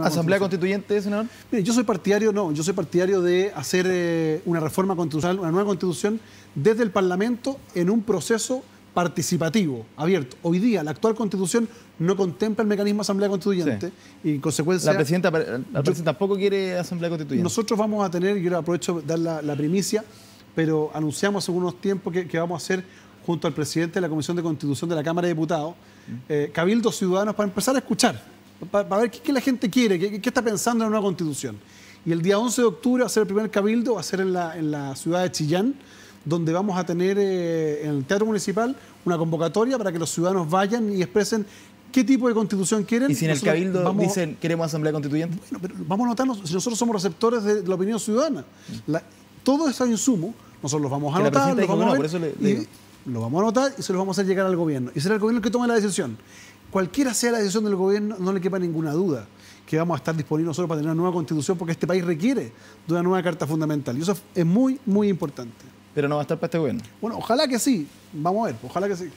¿Asamblea Constituyente, senador? Mire, yo soy partidario, no, yo soy partidario de hacer eh, una reforma constitucional, una nueva constitución desde el Parlamento en un proceso participativo, abierto. Hoy día la actual constitución no contempla el mecanismo asamblea constituyente y en consecuencia... La presidenta, tampoco quiere asamblea constituyente. Nosotros vamos a tener, yo aprovecho dar la, primicia, pero anunciamos hace unos tiempos que, vamos a hacer junto al presidente de la Comisión de Constitución de la Cámara de Diputados, mm. eh, Cabildo Cabildos Ciudadanos, para empezar a escuchar para, ver qué, la gente quiere, qué, está pensando en una constitución. Y el día 11 de octubre va a ser el primer cabildo, va a ser en la, ciudad de Chillán, donde vamos a tener eh, en el Teatro Municipal una convocatoria para que los ciudadanos vayan y expresen qué tipo de constitución quieren. Y si en el Cabildo dicen queremos asamblea constituyente. Bueno, pero vamos a notarnos, si nosotros somos receptores de la opinión ciudadana, la... todos en insumos nosotros los vamos a anotar, vamos a, los vamos a anotar y se los vamos a hacer llegar al gobierno. Y será el gobierno el que tome la decisión cualquiera sea la decisión del gobierno, no le quepa ninguna duda que vamos a estar disponibles nosotros para tener una nueva constitución, porque este país requiere de una nueva carta fundamental. Y eso es muy, muy importante. Pero no va a estar para este gobierno. Bueno, ojalá que sí. Vamos a ver, ojalá que sí.